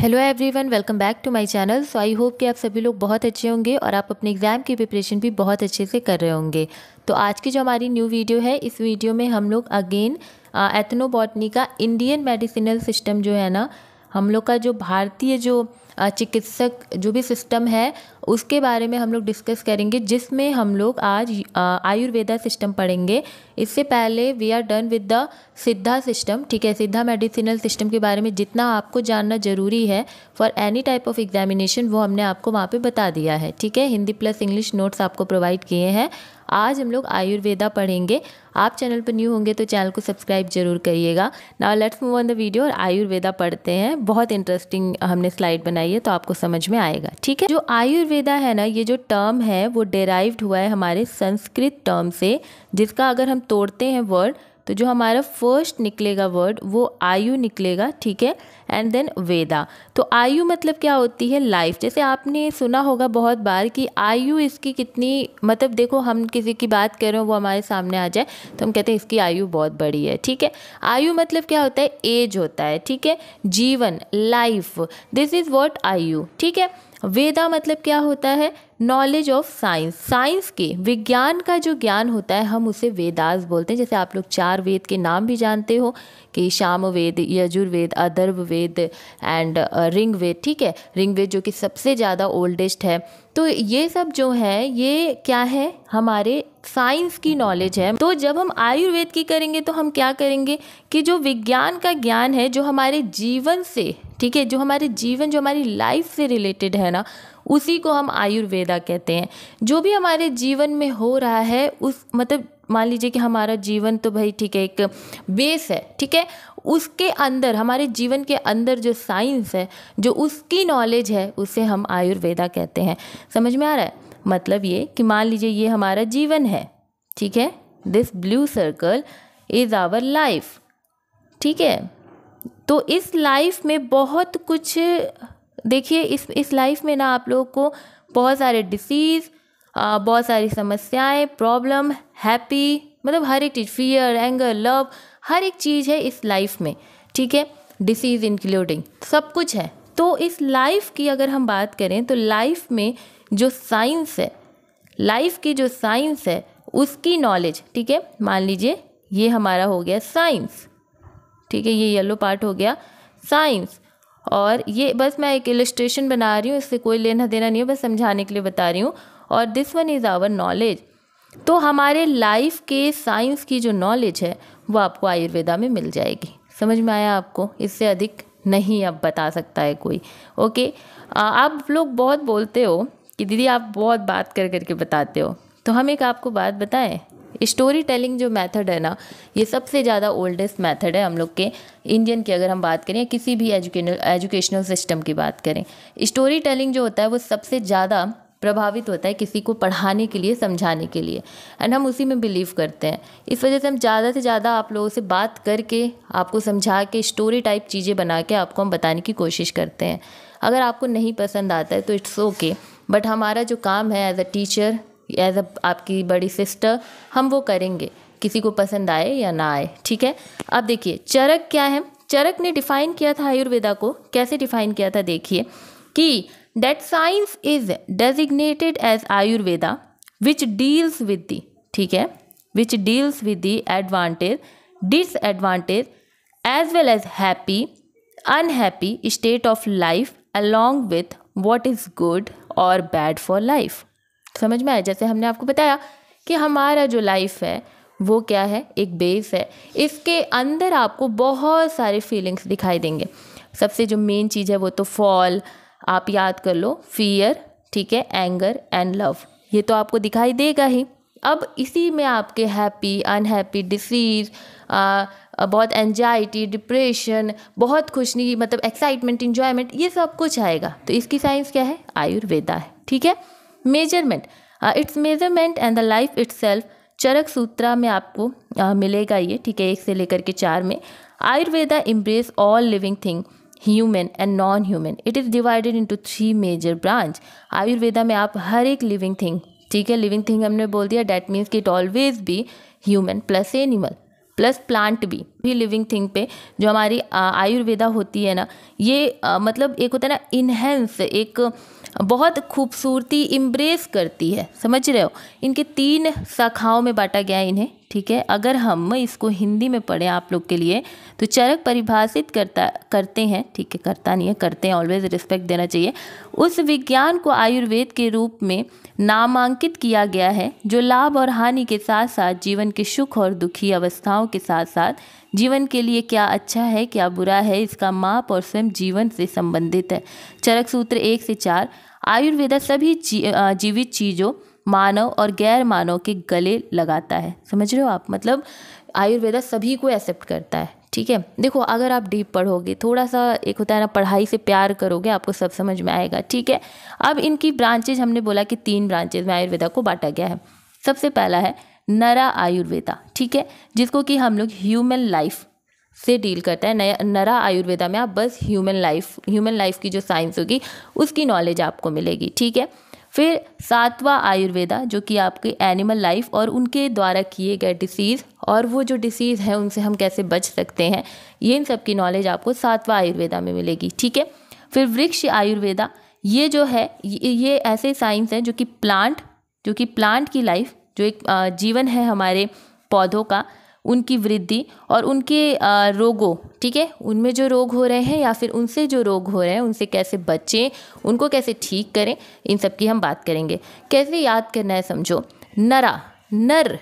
hello everyone welcome back to my channel so I hope कि आप सभी लोग बहुत अच्छे होंगे और आप अपने एग्ज़ाम की प्रिपरेशन भी बहुत अच्छे से कर रहे होंगे तो आज की जो हमारी न्यू वीडियो है इस वीडियो में हम लोग अगेन एथनोबॉटनी का इंडियन मेडिसिनल सिस्टम जो है ना हम लोग का जो भारतीय जो चिकित्सक जो भी सिस्टम है उसके बारे में हम लोग डिस्कस करेंगे जिसमें हम लोग आज आयुर्वेदा सिस्टम पढ़ेंगे इससे पहले we are done with the Siddha system ठीक है सिद्धा मेडिसिनल सिस्टम के बारे में जितना आपको जानना ज़रूरी है for any type of examination वो हमने आपको वहाँ पे बता दिया है ठीक है हिंदी प्लस इंग्लिश नोट्स आपको प्रोवाइड किए हैं आज हम लोग आयुर्वेदा पढ़ेंगे आप चैनल पर न्यू होंगे तो चैनल को सब्सक्राइब जरूर करिएगा now let's move on the video और आयुर्वेदा पढ़ते हैं बहुत इंटरेस्टिंग हमने स्लाइड बनाई है तो आपको समझ में आएगा ठीक है जो आयुर्वेदा है ना ये जो टर्म है वो डेराइव्ड हुआ है हमारे संस्कृत टर्म से जिसका अगर हम तोड़ते हैं वर्ड तो जो हमारा फर्स्ट निकलेगा वर्ड वो आयु निकलेगा ठीक है एंड देन वेदा तो आयु मतलब क्या होती है लाइफ जैसे आपने सुना होगा बहुत बार कि आयु इसकी कितनी मतलब देखो हम किसी की बात कर रहे हो वो हमारे सामने आ जाए तो हम कहते हैं इसकी आयु बहुत बड़ी है ठीक है आयु मतलब क्या होता है एज होता है ठीक है जीवन लाइफ दिस इज़ वॉट आयु ठीक है वेदा मतलब क्या होता है नॉलेज ऑफ साइंस साइंस के विज्ञान का जो ज्ञान होता है हम उसे वेदास बोलते हैं जैसे आप लोग चार वेद के नाम भी जानते हो कि शाम वेद यजुर्वेद अदर्व वेद एंड रिंग वेद ठीक है रिंग वेद जो कि सबसे ज़्यादा ओल्डेस्ट है तो ये सब जो है ये क्या है हमारे साइंस की नॉलेज है तो जब हम आयुर्वेद की करेंगे तो हम क्या करेंगे कि जो विज्ञान का ज्ञान है जो हमारे जीवन से ठीक है जो हमारे जीवन जो हमारी लाइफ से रिलेटेड है ना उसी को हम आयुर्वेदा कहते हैं जो भी हमारे जीवन में हो रहा है उस मतलब मान लीजिए कि हमारा जीवन तो भाई ठीक है एक बेस है ठीक है उसके अंदर हमारे जीवन के अंदर जो साइंस है जो उसकी नॉलेज है उसे हम आयुर्वेदा कहते हैं समझ में आ रहा है मतलब ये कि मान लीजिए ये हमारा जीवन है ठीक है this blue circle is our life ठीक है तो इस लाइफ में बहुत कुछ देखिए इस इस लाइफ में ना आप लोग को बहुत सारे डिसीज़ बहुत सारी समस्याएं प्रॉब्लम हैप्पी मतलब हर एक चीज़ फियर एंगर लव हर एक चीज़ है इस लाइफ में ठीक है डिसीज़ इंक्लूडिंग सब कुछ है तो इस लाइफ की अगर हम बात करें तो लाइफ में जो साइंस है लाइफ की जो साइंस है उसकी नॉलेज ठीक है मान लीजिए ये हमारा हो गया साइंस ठीक है ये येलो पार्ट हो गया साइंस और ये बस मैं एक इलस्ट्रेशन बना रही हूँ इससे कोई लेना देना नहीं है बस समझाने के लिए बता रही हूँ और this one is our knowledge तो हमारे लाइफ के साइंस की जो नॉलेज है वो आपको आयुर्वेदा में मिल जाएगी समझ में आया आपको इससे अधिक नहीं अब बता सकता है कोई ओके आप लोग बहुत बोलते हो कि दीदी आप बहुत बात कर करके बताते हो तो हम एक आपको बात बताएं स्टोरी टेलिंग जो मेथड है ना ये सबसे ज़्यादा ओल्डेस्ट मेथड है हम लोग के इंडियन की अगर हम बात करें किसी भी एजुकेशनल एजुकेशनल सिस्टम की बात करें स्टोरी टेलिंग जो होता है वो सबसे ज़्यादा प्रभावित होता है किसी को पढ़ाने के लिए समझाने के लिए एंड हम उसी में बिलीव करते हैं इस वजह से हम ज़्यादा से ज़्यादा आप लोगों से बात करके आपको समझा के स्टोरी टाइप चीज़ें बना के आपको हम बताने की कोशिश करते हैं अगर आपको नहीं पसंद आता है तो इट्स ओके बट हमारा जो काम है as a teacher as a आपकी बड़ी सिस्टर हम वो करेंगे किसी को पसंद आए या ना आए ठीक है अब देखिए चरक क्या है चरक ने डिफाइन किया था आयुर्वेदा को कैसे डिफाइन किया था देखिए कि that science is designated as Ayurveda which deals with the ठीक है which deals with the advantage disadvantage as well as happy unhappy state of life along with what is good और बैड फॉर लाइफ समझ में आया जैसे हमने आपको बताया कि हमारा जो लाइफ है वो क्या है एक बेस है इसके अंदर आपको बहुत सारे फीलिंग्स दिखाई देंगे सबसे जो मेन चीज़ है वो तो फॉल आप याद कर लो फियर ठीक है एंगर एंड लव ये तो आपको दिखाई देगा ही अब इसी में आपके हैप्पी अनहैप्पी डिसीज बहुत एनजाइटी डिप्रेशन बहुत खुशनी मतलब एक्साइटमेंट इन्जॉयमेंट ये सब कुछ आएगा तो इसकी साइंस क्या है आयुर्वेदा है ठीक है measurement it's measurement and the life it's Charak Sutra में आपको आ, मिलेगा ये ठीक है एक से लेकर के चार में Ayurveda embrace all living thing human and non human it is divided into three major branch Ayurveda में आप हर एक लिविंग थिंग ठीक है लिविंग थिंग हमने बोल दिया डैट मीन्स कि it always be human plus animal plus plant भी भी लिविंग थिंग पे जो हमारी आयुर्वेदा होती है ना ये आ, मतलब एक होता है ना इनहेंस एक बहुत खूबसूरती इम्ब्रेस करती है समझ रहे हो इनके तीन शाखाओं में बांटा गया है इन्हें ठीक है अगर हम इसको हिंदी में पढ़ें आप लोग के लिए तो चरक परिभाषित करता करते हैं ठीक है करता नहीं है करते हैं ऑलवेज रिस्पेक्ट देना चाहिए उस विज्ञान को आयुर्वेद के रूप में नामांकित किया गया है जो लाभ और हानि के साथ साथ जीवन के सुख और दुखी अवस्थाओं के साथ साथ जीवन के लिए क्या अच्छा है क्या बुरा है इसका माप और स्वयं जीवन से संबंधित है चरक सूत्र एक से चार आयुर्वेदा सभी जी, जीवित चीज़ों मानव और गैर मानव के गले लगाता है समझ रहे हो आप मतलब आयुर्वेदा सभी को एक्सेप्ट करता है ठीक है देखो अगर आप डीप पढ़ोगे थोड़ा सा एक होता है ना पढ़ाई से प्यार करोगे आपको सब समझ में आएगा ठीक है अब इनकी ब्रांचेज हमने बोला कि तीन ब्रांचेज में आयुर्वेदा को बांटा गया है सबसे पहला है नरा आयुर्वेदा ठीक है जिसको कि हम लोग ह्यूमन लाइफ से डील करता है नरा आयुर्वेदा में आप बस ह्यूमन लाइफ ह्यूमन लाइफ की जो साइंस होगी उसकी नॉलेज आपको मिलेगी ठीक है फिर सातवा आयुर्वेदा जो कि आपके एनिमल लाइफ और उनके द्वारा किए गए डिसीज़ और वो जो डिसीज़ है उनसे हम कैसे बच सकते हैं ये इन सब की नॉलेज आपको सातवा आयुर्वेदा में मिलेगी ठीक है फिर वृक्ष आयुर्वेदा ये जो है ये ऐसे साइंस हैं जो कि प्लांट जो कि प्लांट की लाइफ जो एक जीवन है हमारे पौधों का उनकी वृद्धि और उनके रोगों ठीक है उनमें जो रोग हो रहे हैं या फिर उनसे जो रोग हो रहे हैं उनसे कैसे बचें उनको कैसे ठीक करें इन सब की हम बात करेंगे कैसे याद करना है समझो नरा नर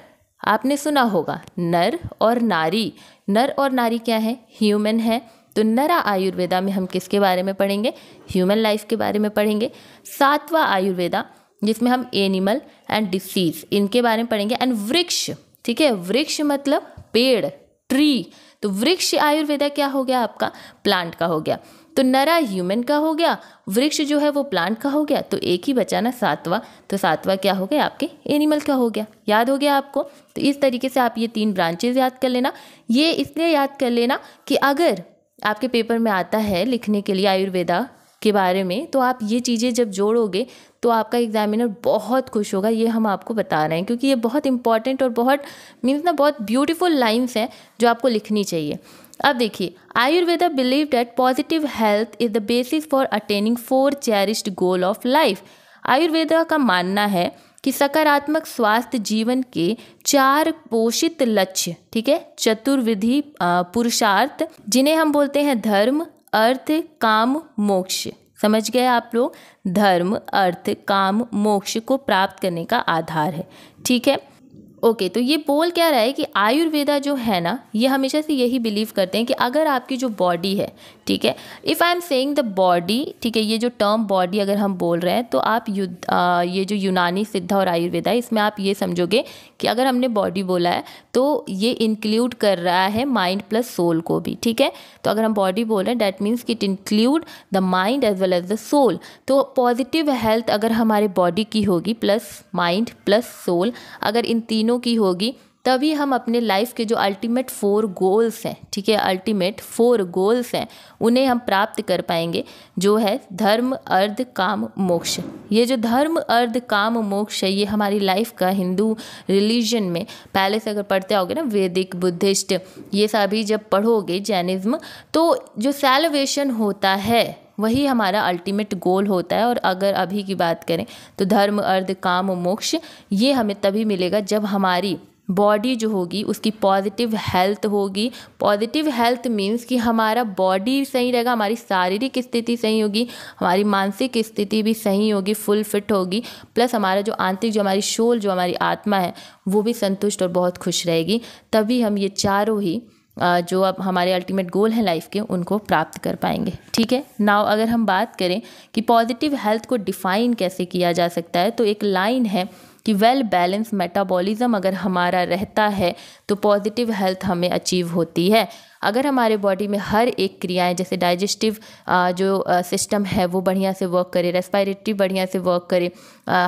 आपने सुना होगा नर और नारी नर और नारी क्या है ह्यूमन है तो नरा आयुर्वेदा में हम किसके बारे में पढ़ेंगे ह्यूमन लाइफ के बारे में पढ़ेंगे सातवा आयुर्वेदा जिसमें हम एनिमल एंड डिसीज़ इनके बारे में पढ़ेंगे एंड वृक्ष ठीक है वृक्ष मतलब पेड़ ट्री तो वृक्ष आयुर्वेदा क्या हो गया आपका प्लांट का हो गया तो नरा ह्यूमन का हो गया वृक्ष जो है वो प्लांट का हो गया तो एक ही बचा ना सातवां तो सातवा क्या हो गया आपके एनिमल का हो गया याद हो गया आपको तो इस तरीके से आप ये तीन ब्रांचेज याद कर लेना ये इसलिए याद कर लेना कि अगर आपके पेपर में आता है लिखने के लिए आयुर्वेदा के बारे में तो आप ये चीज़ें जब जोड़ोगे तो आपका एग्ज़ामिनर बहुत खुश होगा ये हम आपको बता रहे हैं क्योंकि ये बहुत इंपॉर्टेंट और बहुत मीन्स ना बहुत ब्यूटीफुल लाइन्स हैं जो आपको लिखनी चाहिए अब देखिए Ayurveda believe that positive health is the basis for attaining four cherished goal of life Ayurveda का मानना है कि सकारात्मक स्वास्थ्य जीवन के चार पोषित लक्ष्य ठीक है चतुर्विधि पुरुषार्थ जिन्हें हम बोलते हैं धर्म अर्थ काम मोक्ष समझ गए आप लोग धर्म अर्थ काम मोक्ष को प्राप्त करने का आधार है ठीक है ओके okay, तो ये बोल क्या रहा है कि आयुर्वेदा जो है ना ये हमेशा से यही बिलीव करते हैं कि अगर आपकी जो बॉडी है ठीक है if I am saying the body ठीक है ये जो टर्म बॉडी अगर हम बोल रहे हैं तो आप यु आ, ये जो यूनानी सिद्धा और आयुर्वेदा है इसमें आप ये समझोगे कि अगर हमने बॉडी बोला है तो ये इंक्लूड कर रहा है माइंड प्लस सोल को भी ठीक है तो अगर हम बॉडी बोल रहे हैं डैट मीन्स कि it include the mind as well as the soul तो पॉजिटिव हेल्थ अगर हमारे बॉडी की होगी प्लस माइंड प्लस सोल अगर इन तीनों तीनों की होगी तभी हम अपने लाइफ के जो अल्टीमेट फोर गोल्स हैं ठीक है अल्टीमेट फोर गोल्स हैं उन्हें हम प्राप्त कर पाएंगे जो है धर्म अर्ध काम मोक्ष ये जो धर्म अर्ध काम मोक्ष है ये हमारी लाइफ का हिंदू रिलीजन में पहले से अगर पढ़ते आओगे ना वैदिक बुद्धिस्ट ये सभी जब पढ़ोगे जैनिज़्म तो जो सेलिब्रेशन होता है वही हमारा अल्टीमेट गोल होता है और अगर अभी की बात करें तो धर्म अर्ध काम मोक्ष ये हमें तभी मिलेगा जब हमारी बॉडी जो होगी उसकी पॉजिटिव हेल्थ होगी पॉजिटिव हेल्थ मीन्स कि हमारा बॉडी सही रहेगा हमारी शारीरिक स्थिति सही होगी हमारी मानसिक स्थिति भी सही होगी फुल फिट होगी प्लस हमारा जो आंतरिक जो हमारी शोल जो हमारी आत्मा है वो भी संतुष्ट और बहुत खुश रहेगी तभी हम ये चारों ही जो अब हमारे अल्टीमेट गोल हैं लाइफ के उनको प्राप्त कर पाएंगे ठीक है नाव अगर हम बात करें कि पॉजिटिव हेल्थ को डिफ़ाइन कैसे किया जा सकता है तो एक लाइन है कि वेल बैलेंस मेटाबॉलिज्म अगर हमारा रहता है तो पॉजिटिव हेल्थ हमें अचीव होती है अगर हमारे बॉडी में हर एक क्रियाएं जैसे डाइजेस्टिव जो सिस्टम है वो बढ़िया से वर्क करे रेस्पायरेटरी बढ़िया से वर्क करे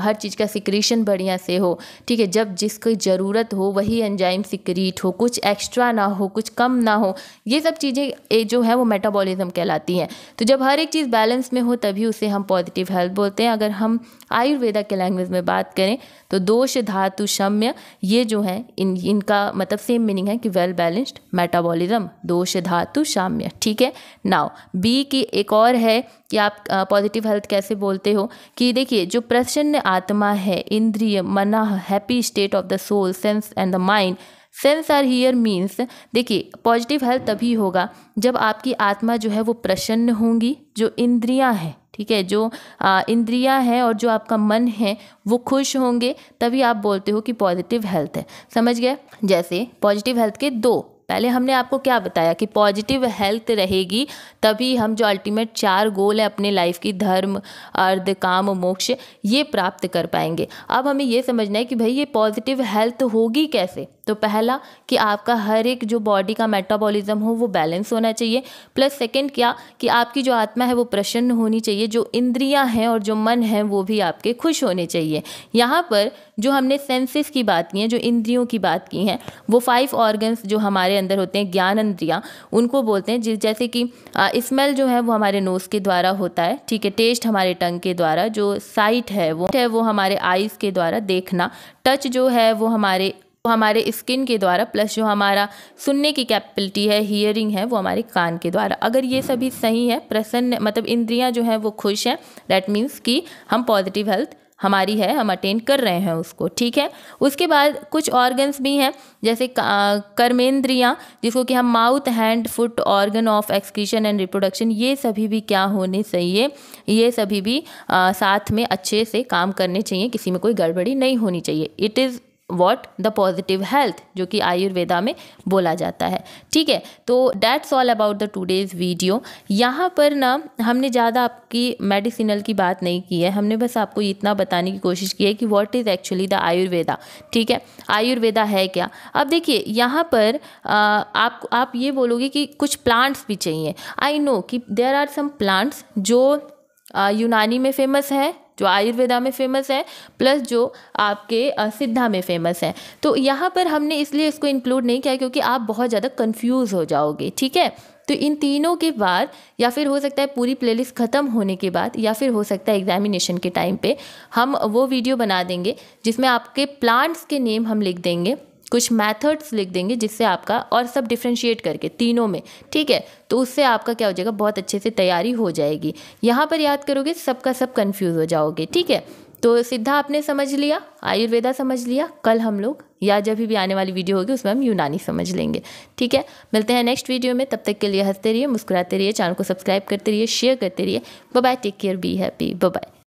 हर चीज़ का सिक्रीशन बढ़िया से हो ठीक है जब जिसकी ज़रूरत हो वही एंजाइम सिक्रीट हो कुछ एक्स्ट्रा ना हो कुछ कम ना हो ये सब चीज़ें जो है वो मेटाबॉलिज्म कहलाती हैं तो जब हर एक चीज़ बैलेंस में हो तभी उसे हम पॉजिटिव हेल्थ बोलते हैं अगर हम आयुर्वेदा के लैंग्वेज में बात करें तो दोष धातु शम्य ये जो है इन इनका मतलब सेम मीनिंग है कि वेल बैलेंस्ड मेटाबॉलिज्म दोष धातु साम्य ठीक है नाव बी की एक और है कि आप पॉजिटिव हेल्थ कैसे बोलते हो कि देखिए जो प्रसन्न आत्मा है इंद्रिय मना happy state of the soul sense and the mind sense are here means देखिए पॉजिटिव हेल्थ तभी होगा जब आपकी आत्मा जो है वो प्रसन्न होंगी जो इंद्रियां हैं ठीक है जो इंद्रियां हैं और जो आपका मन है वो खुश होंगे तभी आप बोलते हो कि पॉजिटिव हेल्थ है समझ गए जैसे पॉजिटिव हेल्थ के दो पहले हमने आपको क्या बताया कि पॉजिटिव हेल्थ रहेगी तभी हम जो अल्टीमेट चार गोल है अपने लाइफ की धर्म अर्ध काम मोक्ष ये प्राप्त कर पाएंगे अब हमें ये समझना है कि भाई ये पॉजिटिव हेल्थ होगी कैसे तो पहला कि आपका हर एक जो बॉडी का मेटाबॉलिज्म हो वो बैलेंस होना चाहिए प्लस सेकंड क्या कि आपकी जो आत्मा है वो प्रसन्न होनी चाहिए जो इंद्रियां हैं और जो मन है वो भी आपके खुश होने चाहिए यहाँ पर जो हमने सेंसेस की बात की है जो इंद्रियों की बात की है वो फाइव ऑर्गन्स जो हमारे अंदर होते हैं ज्ञान इंद्रियाँ उनको बोलते हैं जैसे कि स्मेल जो है वो हमारे नोज़ के द्वारा होता है ठीक है टेस्ट हमारे टंग के द्वारा जो साइट है वो है वो हमारे आइज़ के द्वारा देखना टच जो है वो हमारे तो हमारे स्किन के द्वारा प्लस जो हमारा सुनने की कैपेबिलिटी है हियरिंग है वो हमारे कान के द्वारा अगर ये सभी सही है प्रसन्न मतलब इंद्रियां जो हैं वो खुश हैं दैट मीन्स कि हम पॉजिटिव हेल्थ हमारी है हम अटेंड कर रहे हैं उसको ठीक है उसके बाद कुछ ऑर्गन्स भी हैं जैसे कर्मेंद्रियाँ जिसको कि हम mouth hand foot organ of excretion and reproduction ये सभी भी क्या होने चाहिए ये सभी भी आ, साथ में अच्छे से काम करने चाहिए किसी में कोई गड़बड़ी नहीं होनी चाहिए it is what the positive health जो कि आयुर्वेदा में बोला जाता है ठीक है तो that's all about the today's video यहाँ पर ना हमने ज़्यादा आपकी मेडिसिनल की बात नहीं की है हमने बस आपको इतना बताने की कोशिश की है कि what is actually the Ayurveda ठीक है आयुर्वेदा है क्या अब देखिए यहाँ पर आ, आप आप ये बोलोगे कि कुछ प्लांट्स भी चाहिए आई नो कि देर आर सम प्लांट्स जो यूनानी में फेमस हैं जो आयुर्वेदा में फेमस है प्लस जो आपके सिद्धा में फेमस है तो यहाँ पर हमने इसलिए इसको इंक्लूड नहीं किया क्योंकि आप बहुत ज़्यादा कन्फ्यूज़ हो जाओगे ठीक है तो इन तीनों के बाद या फिर हो सकता है पूरी प्लेलिस्ट ख़त्म होने के बाद या फिर हो सकता है एग्जामिनेशन के टाइम पे हम वो वीडियो बना देंगे जिसमें आपके प्लांट्स के नेम हम लिख देंगे कुछ मैथड्स लिख देंगे जिससे आपका और सब डिफ्रेंशिएट करके तीनों में ठीक है तो उससे आपका क्या हो जाएगा बहुत अच्छे से तैयारी हो जाएगी यहाँ पर याद करोगे सबका सब कन्फ्यूज़ हो जाओगे ठीक है तो सिद्धा आपने समझ लिया आयुर्वेदा समझ लिया कल हम लोग या जब भी आने वाली वीडियो होगी उसमें हम यूनानी समझ लेंगे ठीक है मिलते हैं नेक्स्ट वीडियो में तब तक के लिए हंसते रहिए मुस्कुराते रहिए चैनल को सब्सक्राइब करते रहिए शेयर करते रहिए bye take care be happy bye